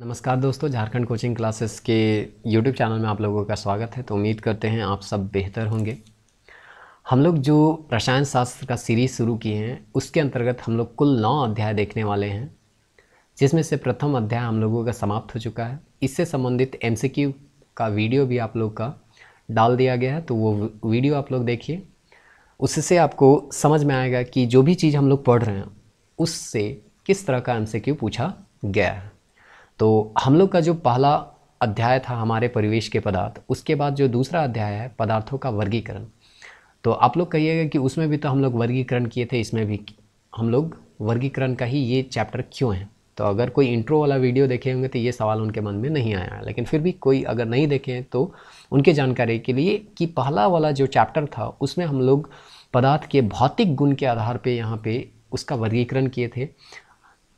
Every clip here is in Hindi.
नमस्कार दोस्तों झारखंड कोचिंग क्लासेस के यूट्यूब चैनल में आप लोगों का स्वागत है तो उम्मीद करते हैं आप सब बेहतर होंगे हम लोग जो रसायन शास्त्र का सीरीज़ शुरू किए हैं उसके अंतर्गत हम लोग कुल नौ अध्याय देखने वाले हैं जिसमें से प्रथम अध्याय हम लोगों का समाप्त हो चुका है इससे संबंधित एम का वीडियो भी आप लोग का डाल दिया गया है तो वो वीडियो आप लोग देखिए उससे आपको समझ में आएगा कि जो भी चीज़ हम लोग पढ़ रहे हैं उससे किस तरह का एम पूछा गया है तो हम लोग का जो पहला अध्याय था हमारे परिवेश के पदार्थ उसके बाद जो दूसरा अध्याय है पदार्थों का वर्गीकरण तो आप लोग कहिएगा कि उसमें भी तो हम लोग वर्गीकरण किए थे इसमें भी हम लोग वर्गीकरण का ही ये चैप्टर क्यों है तो अगर कोई इंट्रो वाला वीडियो देखे होंगे तो ये सवाल उनके मन में नहीं आया लेकिन फिर भी कोई अगर नहीं देखे हैं तो उनके जानकारी के लिए कि पहला वाला जो चैप्टर था उसमें हम लोग पदार्थ के भौतिक गुण के आधार पे यहाँ पे उसका वर्गीकरण किए थे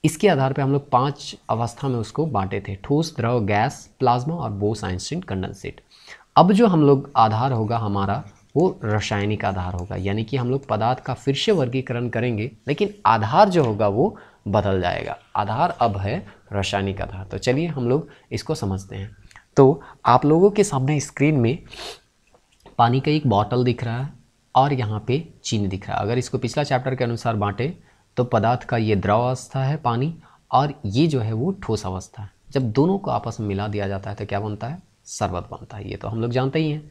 इसके आधार पर हम लोग पांच अवस्था में उसको बांटे थे ठोस द्रव गैस प्लाज्मा और बोस आइंस्टीन कंडेंसेट अब जो हम लोग आधार होगा हमारा वो रासायनिक आधार होगा यानी कि हम लोग पदार्थ का फिर से वर्गीकरण करेंगे लेकिन आधार जो होगा वो बदल जाएगा आधार अब है रासायनिक आधार तो चलिए हम लोग इसको समझते हैं तो आप लोगों के सामने स्क्रीन में पानी का एक बॉटल दिख रहा है और यहाँ पे चीनी दिख रहा है अगर इसको पिछला चैप्टर के अनुसार बांटें तो पदार्थ का ये द्रव अवस्था है पानी और ये जो है वो ठोस अवस्था है जब दोनों को आपस में मिला दिया जाता है तो क्या बनता है शरबत बनता है ये तो हम लोग जानते ही हैं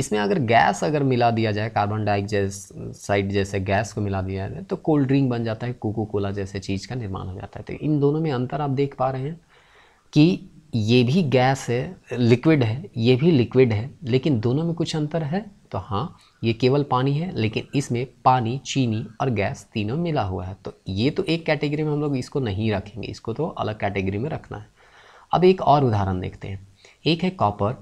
इसमें अगर गैस अगर मिला दिया जाए कार्बन डाइऑक्साइड जैसे गैस को मिला दिया जाए तो कोल्ड ड्रिंक बन जाता है कोको कोला जैसे चीज़ का निर्माण हो जाता है तो इन दोनों में अंतर आप देख पा रहे हैं कि ये भी गैस है लिक्विड है ये भी लिक्विड है लेकिन दोनों में कुछ अंतर है तो हाँ ये केवल पानी है लेकिन इसमें पानी चीनी और गैस तीनों मिला हुआ है तो ये तो एक कैटेगरी में हम लोग इसको नहीं रखेंगे इसको तो अलग कैटेगरी में रखना है अब एक और उदाहरण देखते हैं एक है कॉपर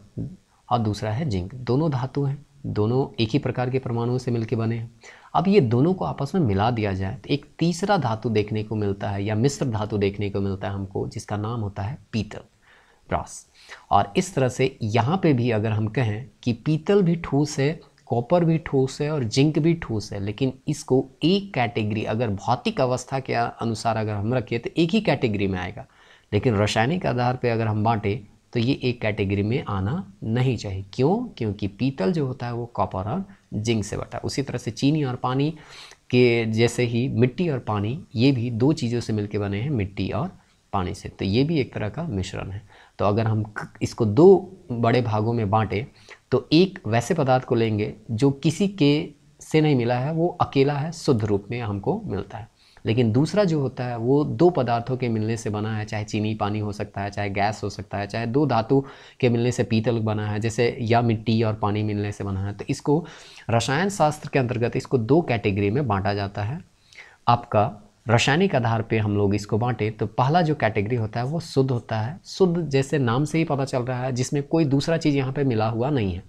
और दूसरा है जिंक दोनों धातु हैं दोनों एक ही प्रकार के परमाणुओं से मिलकर बने हैं अब ये दोनों को आपस में मिला दिया जाए तो एक तीसरा धातु देखने को मिलता है या मिश्र धातु देखने को मिलता है हमको जिसका नाम होता है पीतल ब्रास और इस तरह से यहाँ पे भी अगर हम कहें कि पीतल भी ठोस है कॉपर भी ठोस है और जिंक भी ठोस है लेकिन इसको एक कैटेगरी अगर भौतिक अवस्था के अनुसार अगर हम रखिए तो एक ही कैटेगरी में आएगा लेकिन रासायनिक आधार पर अगर हम बाँटें तो ये एक कैटेगरी में आना नहीं चाहिए क्यों क्योंकि पीतल जो होता है वो कॉपर और जिंक से बटा उसी तरह से चीनी और पानी के जैसे ही मिट्टी और पानी ये भी दो चीज़ों से मिलकर बने हैं मिट्टी और पानी से तो ये भी एक तरह का मिश्रण है तो अगर हम इसको दो बड़े भागों में बाँटें तो एक वैसे पदार्थ को लेंगे जो किसी के से नहीं मिला है वो अकेला है शुद्ध रूप में हमको मिलता है लेकिन दूसरा जो होता है वो दो पदार्थों के मिलने से बना है चाहे चीनी पानी हो सकता है चाहे गैस हो सकता है चाहे दो धातु के मिलने से पीतल बना है जैसे या मिट्टी और पानी मिलने से बना है तो इसको रसायन शास्त्र के अंतर्गत इसको दो कैटेगरी में बांटा जाता है आपका रासायनिक आधार पे हम लोग इसको बांटें तो पहला जो कैटेगरी होता है वो शुद्ध होता है शुद्ध जैसे नाम से ही पता चल रहा है जिसमें कोई दूसरा चीज़ यहाँ पे मिला हुआ नहीं है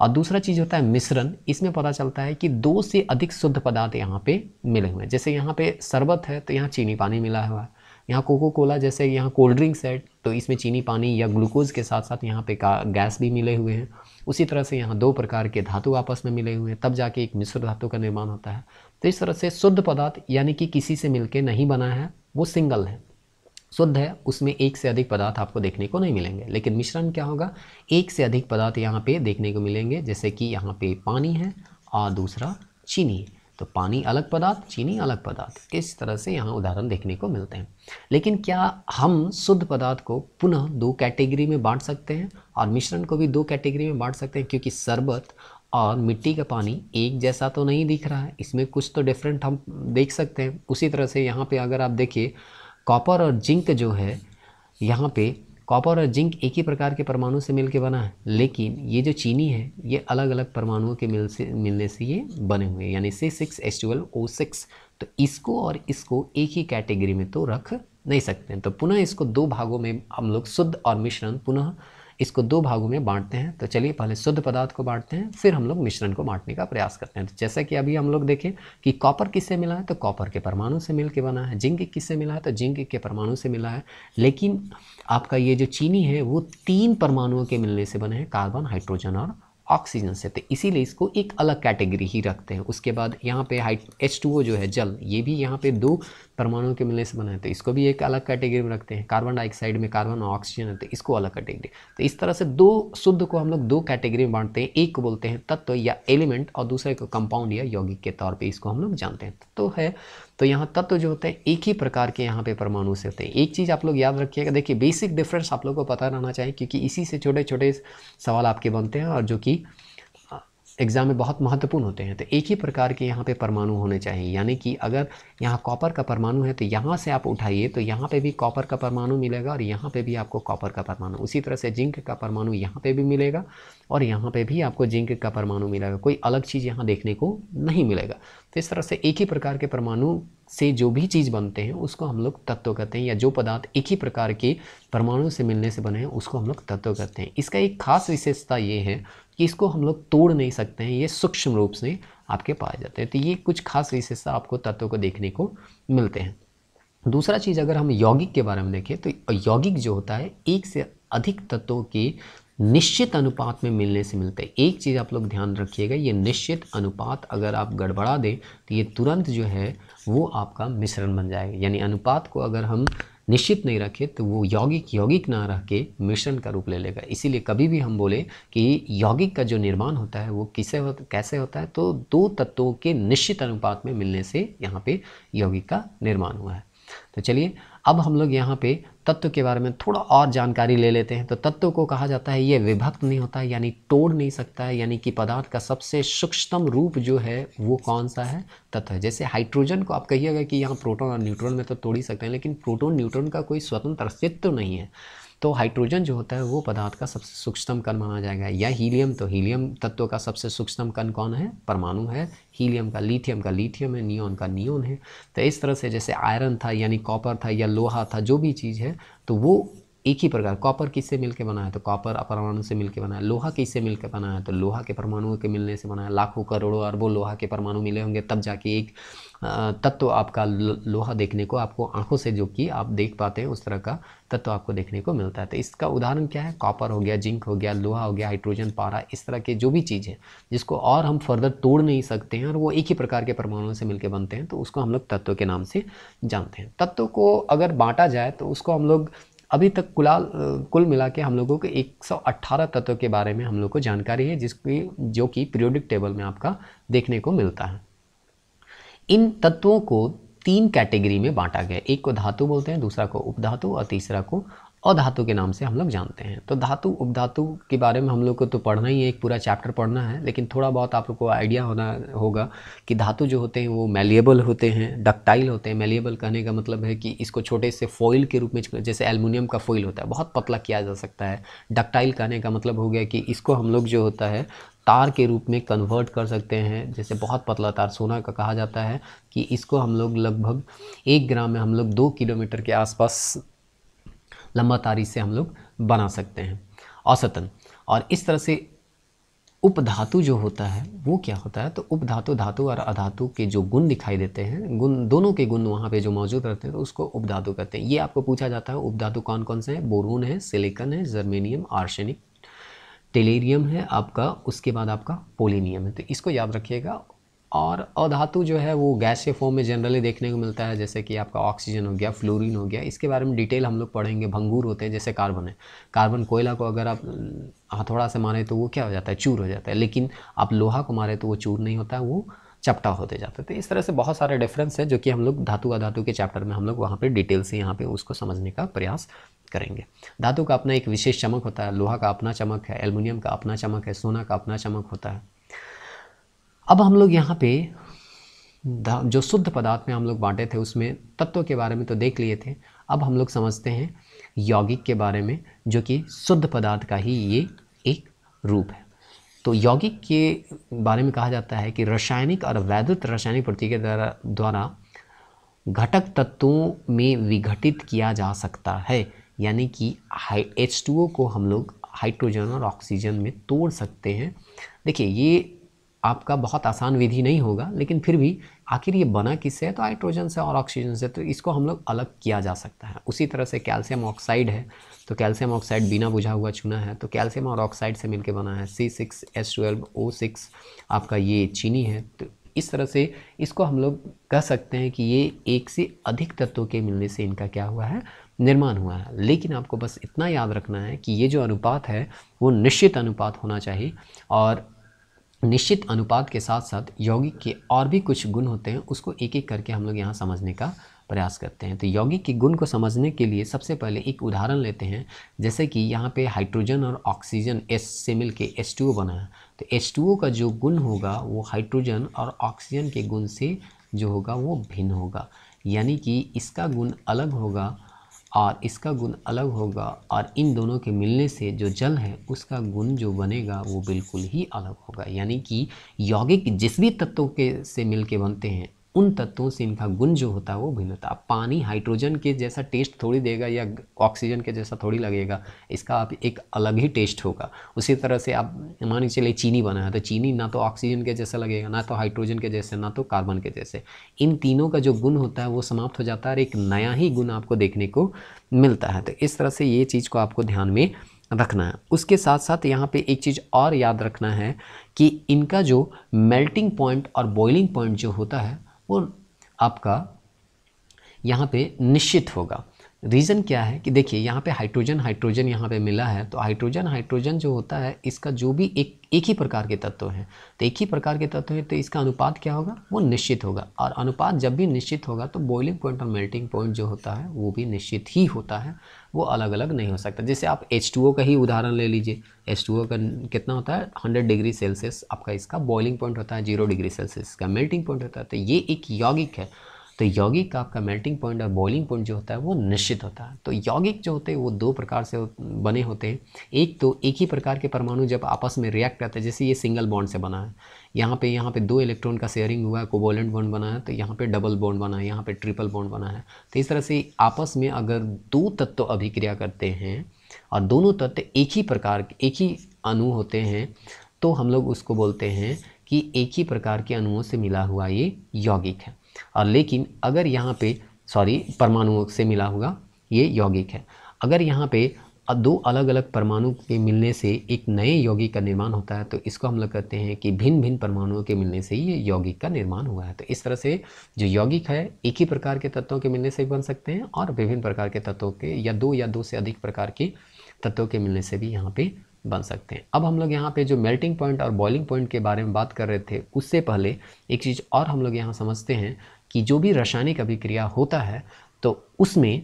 और दूसरा चीज़ होता है मिश्रण इसमें पता चलता है कि दो से अधिक शुद्ध पदार्थ यहाँ पे मिले हुए हैं जैसे यहाँ पे शरबत है तो यहाँ चीनी पानी मिला हुआ है यहाँ कोको कोला जैसे यहाँ कोल्ड ड्रिंक्स है तो इसमें चीनी पानी या ग्लूकोज़ के साथ साथ यहाँ पे का गैस भी मिले हुए हैं उसी तरह से यहाँ दो प्रकार के धातु आपस में मिले हुए हैं तब जाके एक मिश्र धातु का निर्माण होता है तो इस तरह से शुद्ध पदार्थ यानी कि किसी से मिलकर नहीं बना है वो सिंगल है शुद्ध है उसमें एक से अधिक पदार्थ आपको देखने को नहीं मिलेंगे लेकिन मिश्रण क्या होगा एक से अधिक पदार्थ यहाँ पे देखने को मिलेंगे जैसे कि यहाँ पे पानी है और दूसरा चीनी है तो पानी अलग पदार्थ चीनी अलग पदार्थ इस तरह से यहाँ उदाहरण देखने को मिलते हैं लेकिन क्या हम शुद्ध पदार्थ को पुनः दो कैटेगरी में बांट सकते हैं और मिश्रण को भी दो कैटेगरी में बांट सकते हैं क्योंकि शरबत और मिट्टी का पानी एक जैसा तो नहीं दिख रहा है इसमें कुछ तो डिफरेंट हम देख सकते हैं उसी तरह से यहाँ पे अगर आप देखिए कॉपर और जिंक जो है यहाँ पे कॉपर और जिंक एक ही प्रकार के परमाणु से मिलके बना है लेकिन ये जो चीनी है ये अलग अलग परमाणुओं के मिल से मिलने से ये बने हुए हैं यानी C six H twelve O six तो इसको और इसको एक ही कैटेगरी में तो रख नहीं सकते हैं तो पुनः इसको दो भागों में हम लोग शुद्ध और मिश्रण पुनः इसको दो भागों में बांटते हैं तो चलिए पहले शुद्ध पदार्थ को बांटते हैं फिर हम लोग मिश्रण को बांटने का प्रयास करते हैं तो जैसा कि अभी हम लोग देखें कि कॉपर किससे मिला है तो कॉपर के परमाणु से मिल के बना है जिंक किससे मिला है तो जिंक के परमाणु से मिला है लेकिन आपका ये जो चीनी है वो तीन परमाणुओं के मिलने से बने हैं कार्बन हाइड्रोजन और ऑक्सीजन से तो इसीलिए इसको एक अलग कैटेगरी ही रखते हैं उसके बाद यहाँ पे हाइट एच जो है जल ये भी यहाँ पे दो परमाणु के मिलने से बना है तो इसको भी एक अलग कैटेगरी में रखते हैं कार्बन डाइऑक्साइड में कार्बन और ऑक्सीजन है तो इसको अलग कैटेगरी तो इस तरह से दो शुद्ध को हम लोग दो कैटेगरी में बांटते हैं एक को बोलते हैं तत्व या एलिमेंट और दूसरे को कंपाउंड या यौगिक के तौर पर इसको हम लोग जानते हैं तो है तो यहाँ तत्व जो होते हैं एक ही प्रकार के यहाँ पे परमाणु से होते हैं एक चीज़ आप लोग याद रखिएगा देखिए बेसिक डिफरेंस आप लोग को पता रहना चाहिए क्योंकि इसी से छोटे छोटे सवाल आपके बनते हैं और जो कि एग्ज़ाम में बहुत महत्वपूर्ण होते हैं तो एक ही प्रकार के यहाँ पे परमाणु होने चाहिए यानी कि अगर यहाँ कॉपर का परमाणु है तो यहाँ से आप उठाइए तो यहाँ पे भी कॉपर का परमाणु मिलेगा और यहाँ पे भी आपको कॉपर का परमाणु उसी तरह से जिंक का परमाणु यहाँ पे भी मिलेगा और यहाँ पे भी आपको जिंक का परमाणु मिलेगा कोई अलग चीज़ यहाँ देखने को नहीं मिलेगा तो इस तरह से एक ही प्रकार के परमाणु से जो भी चीज़ बनते हैं उसको हम लोग तत्व कहते हैं या जो पदार्थ एक ही प्रकार के परमाणु से मिलने से बने हैं उसको हम लोग तत्व कहते हैं इसका एक खास विशेषता ये है कि इसको हम लोग तोड़ नहीं सकते हैं ये सूक्ष्म रूप से आपके पाए जाते हैं तो ये कुछ खास विशेषता आपको तत्वों को देखने को मिलते हैं दूसरा चीज़ अगर हम यौगिक के बारे में देखें तो यौगिक जो होता है एक से अधिक तत्वों के निश्चित अनुपात में मिलने से मिलते हैं एक चीज़ आप लोग ध्यान रखिएगा ये निश्चित अनुपात अगर आप गड़बड़ा दें तो ये तुरंत जो है वो आपका मिश्रण बन जाएगा यानी अनुपात को अगर हम निश्चित नहीं रखे तो वो यौगिक यौगिक ना रह के मिश्रण का रूप ले लेगा इसीलिए कभी भी हम बोले कि यौगिक का जो निर्माण होता है वो किसे हो कैसे होता है तो दो तत्वों के निश्चित अनुपात में मिलने से यहाँ पे यौगिक का निर्माण हुआ है तो चलिए अब हम लोग यहाँ पे तत्व के बारे में थोड़ा और जानकारी ले लेते हैं तो तत्व को कहा जाता है ये विभक्त नहीं होता है यानी तोड़ नहीं सकता है यानी कि पदार्थ का सबसे सूक्ष्मतम रूप जो है वो कौन सा है तत्व जैसे हाइड्रोजन को आप कहिएगा कि यहाँ प्रोटोन और न्यूट्रॉन में तो तोड़ ही सकते हैं लेकिन प्रोटोन न्यूट्रॉन का कोई स्वतंत्र अस्तित्व नहीं है तो हाइड्रोजन जो होता है वो पदार्थ का सबसे सूक्ष्मतम कण माना जाएगा या हीलियम तो हीलियम तत्व का सबसे सूक्ष्मतम कण कौन है परमाणु है हीलियम का लिथियम का लिथियम है नियोन का नियोन है तो इस तरह से जैसे आयरन था यानी कॉपर था या लोहा था जो भी चीज़ है तो वो एक ही प्रकार कॉपर किससे मिलकर बना है तो कॉपर परमाणु से मिलकर बना है लोहा किससे मिलकर बना है तो लोहा के परमाणुओं के मिलने से बना है लाखों करोड़ों अरबों लोहा के परमाणु मिले होंगे तब जाके एक तत्व आपका लोहा देखने को आपको आंखों से जो कि आप देख पाते हैं उस तरह का तत्व आपको देखने को मिलता है तो इसका उदाहरण क्या है कॉपर हो गया जिंक हो गया लोहा हो गया हाइड्रोजन पारा इस तरह के जो भी चीज़ है जिसको और हम फर्दर तोड़ नहीं सकते हैं और वो एक ही प्रकार के परमाणुओं से मिलकर बनते हैं तो उसको हम लोग तत्व के नाम से जानते हैं तत्व को अगर बांटा जाए तो उसको हम लोग अभी तक कुला कुल मिला के हम लोगों को 118 तत्वों के बारे में हम लोग को जानकारी है जिसकी जो कि पीरियोडिक टेबल में आपका देखने को मिलता है इन तत्वों को तीन कैटेगरी में बांटा गया एक को धातु बोलते हैं दूसरा को उपधातु और तीसरा को अधातु के नाम से हम लोग जानते हैं तो धातु उपधातु के बारे में हम लोग को तो पढ़ना ही है एक पूरा चैप्टर पढ़ना है लेकिन थोड़ा बहुत आप लोग को आइडिया होना होगा कि धातु जो होते हैं वो मेलिएबल होते हैं डक्टाइल होते हैं मेलिएबल कहने का मतलब है कि इसको छोटे से फॉइल के रूप में जैसे एलमिनियम का फॉइल होता है बहुत पतला किया जा सकता है डक्टाइल कहने का मतलब हो गया कि इसको हम लोग जो होता है तार के रूप में कन्वर्ट कर सकते हैं जैसे बहुत पतला तार सोना का कहा जाता है कि इसको हम लोग लगभग एक ग्राम में हम लोग दो किलोमीटर के आसपास लंबा तारीख से हम लोग बना सकते हैं औसतन और इस तरह से उपधातु जो होता है वो क्या होता है तो उपधातु धातु और अधातु के जो गुण दिखाई देते हैं गुण दोनों के गुण वहाँ पे जो मौजूद रहते हैं तो उसको उपधातु कहते हैं ये आपको पूछा जाता है उपधातु कौन कौन से हैं बोरून है सिलिकन है जर्मेनियम आर्सेनिक टेलेरियम है आपका उसके बाद आपका पोलिनियम है तो इसको याद रखिएगा और अधातु जो है वो गैस के फॉर्म में जनरली देखने को मिलता है जैसे कि आपका ऑक्सीजन हो गया फ्लोरीन हो गया इसके बारे में डिटेल हम लोग पढ़ेंगे भंगूर होते हैं जैसे कार्बन है कार्बन कोयला को अगर आप हथौड़ा हाँ, से मारें तो वो क्या हो जाता है चूर हो जाता है लेकिन आप लोहा को मारें तो वो चूर नहीं होता वो चपटा होते जाते थे तो इस तरह से बहुत सारे डिफरेंस है जो कि हम लोग धातु अधातु के चैप्टर में हम लोग वहाँ पर डिटेल से यहाँ पर उसको समझने का प्रयास करेंगे धातु का अपना एक विशेष चमक होता है लोहा का अपना चमक है एलमिनियम का अपना चमक है सोना का अपना चमक होता है अब हम लोग यहाँ पे जो शुद्ध पदार्थ में हम लोग बांटे थे उसमें तत्व के बारे में तो देख लिए थे अब हम लोग समझते हैं यौगिक के बारे में जो कि शुद्ध पदार्थ का ही ये एक रूप है तो यौगिक के बारे में कहा जाता है कि रासायनिक और वैद्युत रासायनिक प्रतिक्रिया द्वारा द्वारा घटक तत्वों में विघटित किया जा सकता है यानी कि हाई एच को हम लोग हाइड्रोजन और ऑक्सीजन में तोड़ सकते हैं देखिए ये आपका बहुत आसान विधि नहीं होगा लेकिन फिर भी आखिर ये बना किससे है तो हाइड्रोजन से और ऑक्सीजन से तो इसको हम लोग अलग किया जा सकता है उसी तरह से कैल्शियम ऑक्साइड है तो कैल्शियम ऑक्साइड बिना बुझा हुआ चूना है तो कैल्शियम और ऑक्साइड से मिलकर बना है C six S twelve O six आपका ये चीनी है तो इस तरह से इसको हम लोग कह सकते हैं कि ये एक से अधिक तत्वों के मिलने से इनका क्या हुआ है निर्माण हुआ है लेकिन आपको बस इतना याद रखना है कि ये जो अनुपात है वो निश्चित अनुपात होना चाहिए और निश्चित अनुपात के साथ साथ यौगिक के और भी कुछ गुण होते हैं उसको एक एक करके हम लोग यहाँ समझने का प्रयास करते हैं तो यौगिक के गुण को समझने के लिए सबसे पहले एक उदाहरण लेते हैं जैसे कि यहाँ पे हाइड्रोजन और ऑक्सीजन एस से मिल के एस बना है तो एस ओ का जो गुण होगा वो हाइड्रोजन और ऑक्सीजन के गुण से जो होगा वो भिन्न होगा यानी कि इसका गुण अलग होगा और इसका गुण अलग होगा और इन दोनों के मिलने से जो जल है उसका गुण जो बनेगा वो बिल्कुल ही अलग होगा यानी कि यौगिक जिस भी तत्वों के से मिलके बनते हैं उन तत्वों से इनका गुण जो होता है वो भिन्न होता है पानी हाइड्रोजन के जैसा टेस्ट थोड़ी देगा या ऑक्सीजन के जैसा थोड़ी लगेगा इसका आप एक अलग ही टेस्ट होगा उसी तरह से आप मान के चलिए चीनी बना है तो चीनी ना तो ऑक्सीजन के जैसा लगेगा ना तो हाइड्रोजन के जैसे ना तो कार्बन के जैसे इन तीनों का जो गुण होता है वो समाप्त हो जाता है और एक नया ही गुण आपको देखने को मिलता है तो इस तरह से ये चीज़ को आपको ध्यान में रखना है उसके साथ साथ यहाँ पे एक चीज़ और याद रखना है कि इनका जो मेल्टिंग पॉइंट और बॉइलिंग पॉइंट जो होता है वो आपका यहाँ पे निश्चित होगा रीज़न क्या है कि देखिए यहाँ पे हाइड्रोजन हाइड्रोजन यहाँ पे मिला है तो हाइड्रोजन हाइड्रोजन जो होता है इसका जो भी एक एक ही प्रकार के तत्व हैं तो एक ही प्रकार के तत्व हैं तो इसका अनुपात क्या होगा वो निश्चित होगा और अनुपात जब भी निश्चित होगा तो बॉइलिंग पॉइंट और मेल्टिंग पॉइंट जो होता है वो भी निश्चित ही होता है वो अलग अलग नहीं हो सकता जैसे आप एच का ही उदाहरण ले लीजिए एच का कितना होता है हंड्रेड डिग्री सेल्सियस आपका इसका बॉइलिंग पॉइंट होता है जीरो डिग्री सेल्सियस का मेल्टिंग पॉइंट होता है तो ये एक यौगिक है तो यौगिक का आपका मेल्टिंग पॉइंट और बॉइलिंग पॉइंट जो होता है वो निश्चित होता है तो यौगिक जो होते हैं वो दो प्रकार से बने होते हैं एक तो एक ही प्रकार के परमाणु जब आपस में रिएक्ट करते हैं जैसे ये सिंगल बॉन्ड से बना है यहाँ पे यहाँ पे दो इलेक्ट्रॉन का शेयरिंग हुआ है कोबोलेंट बॉन्ड बना है तो यहाँ पे डबल बॉन्ड बना है यहाँ पे ट्रिपल बॉन्ड बना है तो इस तरह से आपस में अगर दो तत्व अभिक्रिया करते हैं और दोनों तत्व एक ही प्रकार एक ही अणु होते हैं तो हम लोग उसको बोलते हैं कि एक ही प्रकार के अणुओं से मिला हुआ ये यौगिक है और लेकिन अगर यहाँ पे सॉरी परमाणुओं से मिला होगा ये यौगिक है अगर यहाँ पे दो अलग अलग परमाणु के मिलने से एक नए यौगिक का निर्माण होता है तो इसको हम लोग कहते हैं कि भिन्न भिन्न परमाणुओं के मिलने से ये यौगिक का निर्माण हुआ है तो इस तरह से जो यौगिक है एक ही प्रकार के तत्वों के मिलने से भी बन सकते हैं और विभिन्न प्रकार के तत्वों के या दो या दो से अधिक प्रकार के तत्वों के मिलने से भी यहाँ पे बन सकते हैं अब हम लोग यहाँ पे जो मेल्टिंग पॉइंट और बॉइलिंग पॉइंट के बारे में बात कर रहे थे उससे पहले एक चीज़ और हम लोग यहाँ समझते हैं कि जो भी रासायनिक अभिक्रिया होता है तो उसमें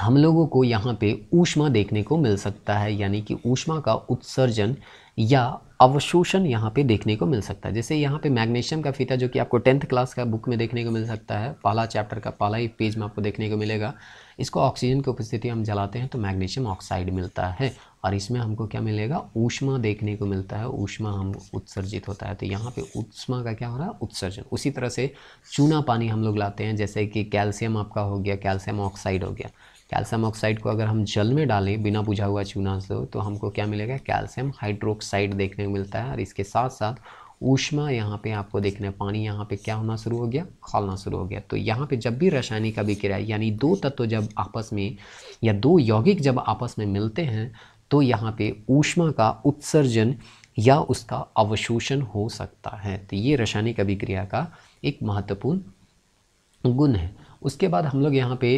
हम लोगों को यहाँ पे ऊष्मा देखने को मिल सकता है यानी कि ऊष्मा का उत्सर्जन या अवशोषण यहाँ पे देखने को मिल सकता है जैसे यहाँ पे मैग्नीशियम का फीता जो कि आपको टेंथ क्लास का बुक में देखने को मिल सकता है पहला चैप्टर का पहला ही पेज में आपको देखने को मिलेगा इसको ऑक्सीजन की उपस्थिति हम जलाते हैं तो मैग्नीशियम ऑक्साइड मिलता है और इसमें हमको क्या मिलेगा ऊष्मा देखने को मिलता है ऊष्मा हम उत्सर्जित होता है तो यहाँ पे ऊष्मा का क्या हो रहा है उत्सर्जन उसी तरह से चूना पानी हम लोग लाते हैं जैसे कि कैल्शियम आपका हो गया कैल्शियम ऑक्साइड हो गया कैल्शियम ऑक्साइड को अगर हम जल में डालें बिना बुझा हुआ चूना से तो हमको क्या मिलेगा कैल्शियम हाइड्रोक्साइड देखने को मिलता है और इसके साथ साथ ऊष्मा यहाँ पे आपको देखना है पानी यहाँ पे क्या होना शुरू हो गया खोलना शुरू हो गया तो यहाँ पे जब भी रासायनिक अभिक्रिया यानी दो तत्व जब आपस में या दो यौगिक जब आपस में मिलते हैं तो यहाँ पे ऊष्मा का उत्सर्जन या उसका अवशोषण हो सकता है तो ये रासायनिक अभिक्रिया का एक महत्वपूर्ण गुण है उसके बाद हम लोग यहाँ पे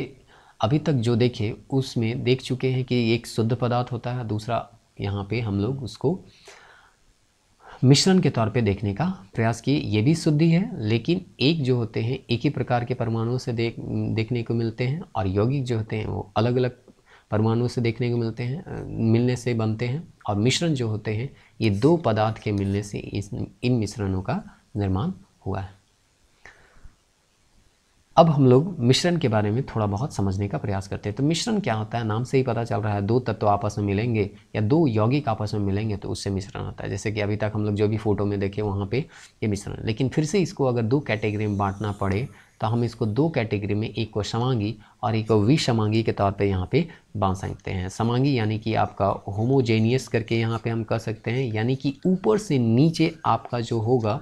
अभी तक जो देखे उसमें देख चुके हैं कि एक शुद्ध पदार्थ होता है दूसरा यहाँ पे हम लोग उसको मिश्रण के तौर पे देखने का प्रयास किए ये भी शुद्धि है लेकिन एक जो होते हैं एक ही प्रकार के परमाणुओं से देख देखने को मिलते हैं और यौगिक जो होते हैं वो अलग अलग परमाणुओं से देखने को मिलते हैं मिलने से बनते हैं और मिश्रण जो होते हैं ये दो पदार्थ के मिलने से इस इन मिश्रणों का निर्माण हुआ है अब हम लोग मिश्रण के बारे में थोड़ा बहुत समझने का प्रयास करते हैं तो मिश्रण क्या होता है नाम से ही पता चल रहा है दो तत्व आपस में मिलेंगे या दो यौगिक आपस में मिलेंगे तो उससे मिश्रण होता है जैसे कि अभी तक हम लोग जो भी फोटो में देखे वहाँ पे ये मिश्रण लेकिन फिर से इसको अगर दो कैटेगरी में बांटना पड़े तो हम इसको दो कैटेगरी में एक को समांगी और एक को विषमांगी के तौर पे यहाँ पे बांध सकते हैं समांगी यानी कि आपका होमोजेनियस करके यहाँ पे हम कह सकते हैं यानी कि ऊपर से नीचे आपका जो होगा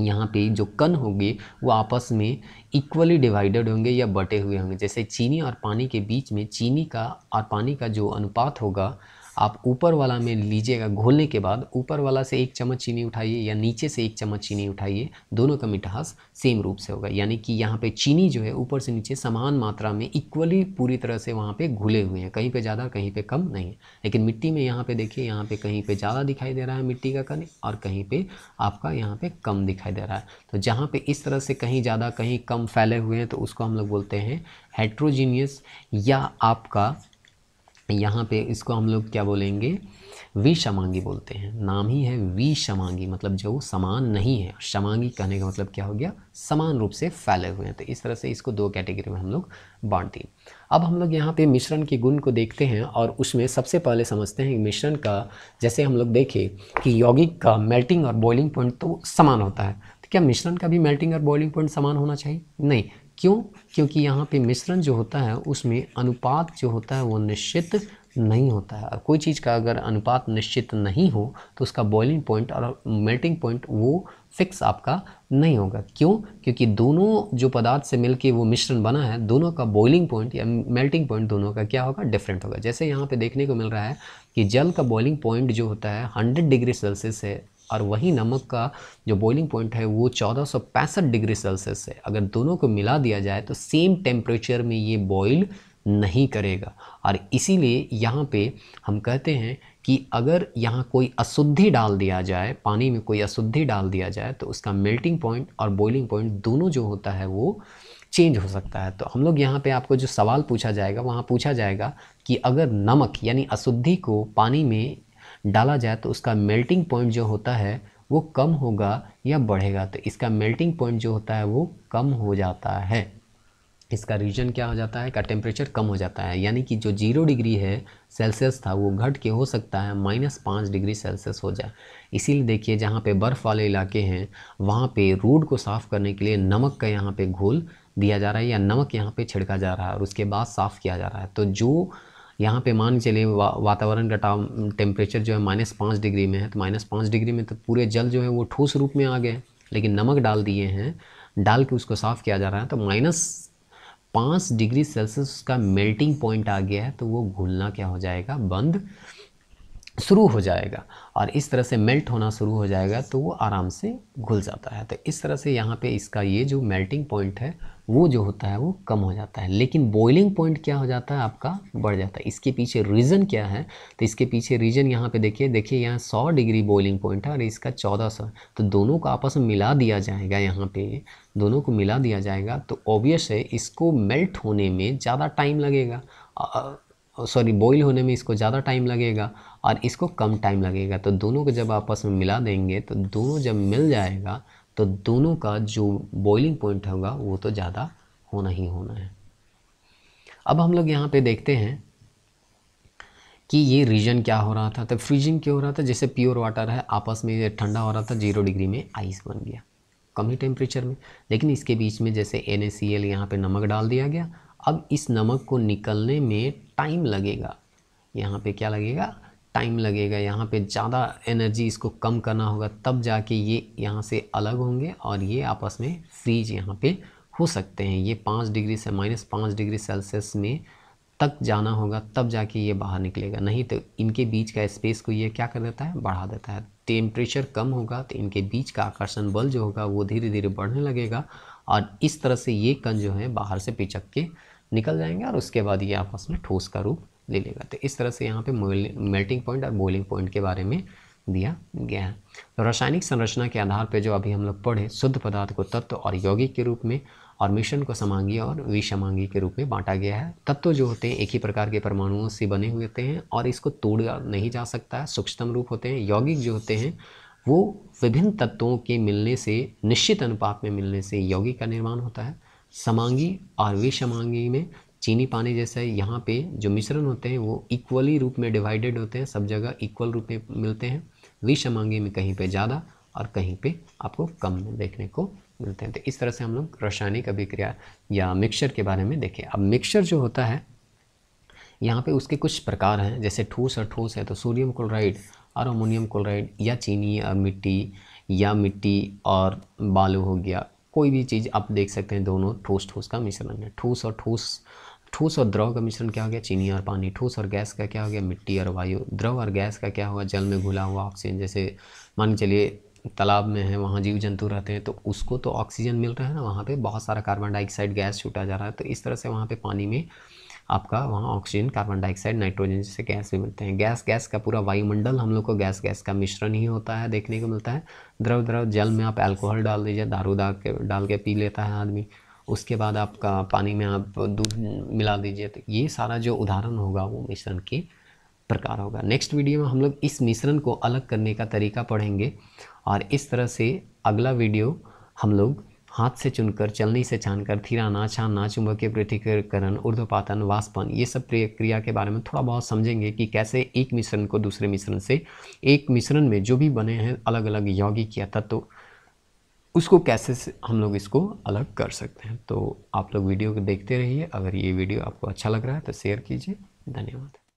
यहाँ पे जो कन होंगे वो आपस में इक्वली डिवाइडेड होंगे या बटे हुए होंगे जैसे चीनी और पानी के बीच में चीनी का और पानी का जो अनुपात होगा आप ऊपर वाला में लीजिएगा घोलने के बाद ऊपर वाला से एक चम्मच चीनी उठाइए या नीचे से एक चम्मच चीनी उठाइए दोनों का मिठास सेम रूप से होगा यानी कि यहाँ पे चीनी जो है ऊपर से नीचे समान मात्रा में इक्वली पूरी तरह से वहाँ पे घुले हुए हैं कहीं पे ज़्यादा कहीं पे कम नहीं है लेकिन मिट्टी में यहाँ पे देखिए यहाँ पे कहीं पे ज़्यादा दिखाई दे रहा है मिट्टी का कन और कहीं पर आपका यहाँ पर कम दिखाई दे रहा है तो जहाँ पर इस तरह से कहीं ज़्यादा कहीं कम फैले हुए हैं तो उसको हम लोग बोलते हैं हेट्रोजीनियस या आपका तो यहाँ पे इसको हम लोग क्या बोलेंगे विषमांगी बोलते हैं नाम ही है विषमांगी मतलब जो समान नहीं है शमांगी कहने का मतलब क्या हो गया समान रूप से फैले हुए हैं तो इस तरह से इसको दो कैटेगरी में हम लोग बांट दिए अब हम लोग यहाँ पे मिश्रण के गुण को देखते हैं और उसमें सबसे पहले समझते हैं मिश्रण का जैसे हम लोग देखें कि यौगिक का मेल्टिंग और बॉइलिंग पॉइंट तो समान होता है तो क्या मिश्रण का भी मेल्टिंग और बॉइलिंग पॉइंट समान होना चाहिए नहीं क्यों क्योंकि यहाँ पे मिश्रण जो होता है उसमें अनुपात जो होता है वो निश्चित नहीं होता है और कोई चीज़ का अगर अनुपात निश्चित नहीं हो तो उसका बॉइलिंग पॉइंट और मेल्टिंग पॉइंट वो फिक्स आपका नहीं होगा क्यों क्योंकि दोनों जो पदार्थ से मिलके वो मिश्रण बना है दोनों का बॉइलिंग पॉइंट या मेल्टिंग पॉइंट दोनों का क्या होगा डिफरेंट होगा जैसे यहाँ पे देखने को मिल रहा है कि जल का बॉइलिंग पॉइंट जो होता है 100 डिग्री सेल्सियस से और वही नमक का जो बॉइलिंग पॉइंट है वो चौदह डिग्री सेल्सियस है अगर दोनों को मिला दिया जाए तो सेम टेम्परेचर में ये बॉयल नहीं करेगा और इसीलिए यहाँ पे हम कहते हैं कि अगर यहाँ कोई अशुद्धि डाल दिया जाए पानी में कोई अशुद्धि डाल दिया जाए तो उसका मेल्टिंग पॉइंट और बॉइलिंग पॉइंट दोनों जो होता है वो चेंज हो सकता है तो हम लोग यहाँ पे आपको जो सवाल पूछा जाएगा वहाँ पूछा जाएगा कि अगर नमक यानी अशुद्धि को पानी में डाला जाए तो उसका मेल्टिंग पॉइंट जो होता है वो कम होगा या बढ़ेगा तो इसका मेल्टिंग पॉइंट जो होता है वो कम हो जाता है इसका रीजन क्या हो जाता है का टेम्परेचर कम हो जाता है यानी कि जो जीरो डिग्री है सेल्सियस था वो घट के हो सकता है माइनस पाँच डिग्री सेल्सियस हो जाए इसीलिए देखिए जहाँ पे बर्फ़ वाले इलाके हैं वहाँ पे रोड को साफ़ करने के लिए नमक का यहाँ पे घोल दिया जा रहा है या नमक यहाँ पे छिड़का जा रहा है और उसके बाद साफ़ किया जा रहा है तो जो यहाँ पे मान चले वा, वातावरण का टेम्परेचर जो है माइनस पाँच डिग्री में है तो माइनस पाँच डिग्री में तो पूरे जल जो है वो ठोस रूप में आ गए लेकिन नमक डाल दिए हैं डाल के उसको साफ़ किया जा रहा है तो माइनस पाँच डिग्री सेल्सियस उसका मेल्टिंग पॉइंट आ गया है तो वो घुलना क्या हो जाएगा बंद शुरू हो जाएगा और इस तरह से मेल्ट होना शुरू हो जाएगा तो वो आराम से घुल जाता है तो इस तरह से यहाँ पे इसका ये जो मेल्टिंग पॉइंट है वो जो होता है वो कम हो जाता है लेकिन बॉइलिंग पॉइंट क्या हो जाता है आपका बढ़ जाता है इसके पीछे रीज़न क्या है तो इसके पीछे रीज़न यहाँ पे देखिए देखिए यहाँ सौ डिग्री बॉइलिंग पॉइंट है और इसका चौदह सौ तो दोनों को आपस में मिला दिया जाएगा यहाँ पे दोनों को मिला दिया जाएगा तो ऑब्वियस है इसको मेल्ट होने में ज़्यादा टाइम लगेगा सॉरी बॉईल होने में इसको ज़्यादा टाइम लगेगा और इसको कम टाइम लगेगा तो दोनों को जब आपस में मिला देंगे तो दोनों जब मिल जाएगा तो दोनों का जो बॉइलिंग पॉइंट होगा वो तो ज़्यादा होना ही होना है अब हम लोग यहाँ पे देखते हैं कि ये रीजन क्या हो रहा था तो फ्रीजिंग क्यों हो रहा था जैसे प्योर वाटर है आपस में ठंडा हो रहा था जीरो डिग्री में आइस बन गया कम ही टेम्परेचर में लेकिन इसके बीच में जैसे एन ए सी एल यहाँ पर नमक डाल दिया गया अब इस नमक को निकलने में टाइम लगेगा यहाँ पे क्या लगेगा टाइम लगेगा यहाँ पे ज़्यादा एनर्जी इसको कम करना होगा तब जाके ये यहाँ से अलग होंगे और ये आपस में फ्रीज यहाँ पे हो सकते हैं ये पाँच डिग्री से माइनस पाँच डिग्री सेल्सियस में तक जाना होगा तब जाके ये बाहर निकलेगा नहीं तो इनके बीच का स्पेस को ये क्या कर देता है बढ़ा देता है टेम्परेचर कम होगा तो इनके बीच का आकर्षण बल जो होगा वो धीरे धीरे बढ़ने लगेगा और इस तरह से ये कण जो है बाहर से पिचक के निकल जाएंगे और उसके बाद ये आपस में ठोस का रूप ले लेगा तो इस तरह से यहाँ पे मेल्टिंग पॉइंट और बोइलिंग पॉइंट के बारे में दिया गया है तो रासायनिक संरचना के आधार पर जो अभी हम लोग पढ़े शुद्ध पदार्थ को तत्व और यौगिक के रूप में और मिश्रण को समांगी और विषमांगी के रूप में बांटा गया है तत्व जो होते हैं एक ही प्रकार के परमाणुओं से बने हुए होते हैं और इसको तोड़ नहीं जा सकता है सूक्ष्मतम रूप होते हैं यौगिक जो होते हैं वो विभिन्न तत्वों के मिलने से निश्चित अनुपात में मिलने से यौगिक का निर्माण होता है समांगी और विषमांगी में चीनी पानी जैसा यहाँ पे जो मिश्रण होते हैं वो इक्वली रूप में डिवाइडेड होते हैं सब जगह इक्वल रूप में मिलते हैं विषमांगी में कहीं पे ज़्यादा और कहीं पे आपको कम देखने को मिलते हैं तो इस तरह से हम लोग रासायनिक अभिक्रिया या मिक्सर के बारे में देखें अब मिक्सर जो होता है यहाँ पे उसके कुछ प्रकार हैं जैसे ठोस और ठोस है तो सोडियम क्लोराइड और अमोनियम क्लोराइड या चीनी और मिट्टी या मिट्टी और बालू हो गया कोई भी चीज़ आप देख सकते हैं दोनों ठोस ठोस का मिश्रण है ठोस और ठोस ठोस और द्रव का मिश्रण क्या हो गया चीनी और पानी ठोस और गैस का क्या हो गया मिट्टी और वायु द्रव और गैस का क्या होगा जल में घुला हुआ ऑक्सीजन जैसे मान चलिए तालाब में है वहाँ जीव जंतु रहते हैं तो उसको तो ऑक्सीजन मिल रहा है ना वहाँ पे बहुत सारा कार्बन डाइऑक्साइड गैस छूटा जा रहा है तो इस तरह से वहाँ पे पानी में आपका वहाँ ऑक्सीजन कार्बन डाइऑक्साइड नाइट्रोजन जैसे गैस भी मिलते हैं गैस गैस का पूरा वायुमंडल हम लोग को गैस गैस का मिश्रण ही होता है देखने को मिलता है द्रव द्रव जल में आप अल्कोहल डाल दीजिए दारू दा के डाल के पी लेता है आदमी उसके बाद आपका पानी में आप दूध मिला दीजिए तो ये सारा जो उदाहरण होगा वो मिश्रण के प्रकार होगा नेक्स्ट वीडियो में हम लोग इस मिश्रण को अलग करने का तरीका पढ़ेंगे और इस तरह से अगला वीडियो हम लोग हाथ से चुनकर चलनी से छानकर थीरा ना चुंबकीय पृथ्वीकरण ऊर्धपातन वाष्पन ये सब प्रक्रिया के बारे में थोड़ा बहुत समझेंगे कि कैसे एक मिश्रण को दूसरे मिश्रण से एक मिश्रण में जो भी बने हैं अलग अलग यौगिक या तत्व तो, उसको कैसे हम लोग इसको अलग कर सकते हैं तो आप लोग वीडियो को देखते रहिए अगर ये वीडियो आपको अच्छा लग रहा है तो शेयर कीजिए धन्यवाद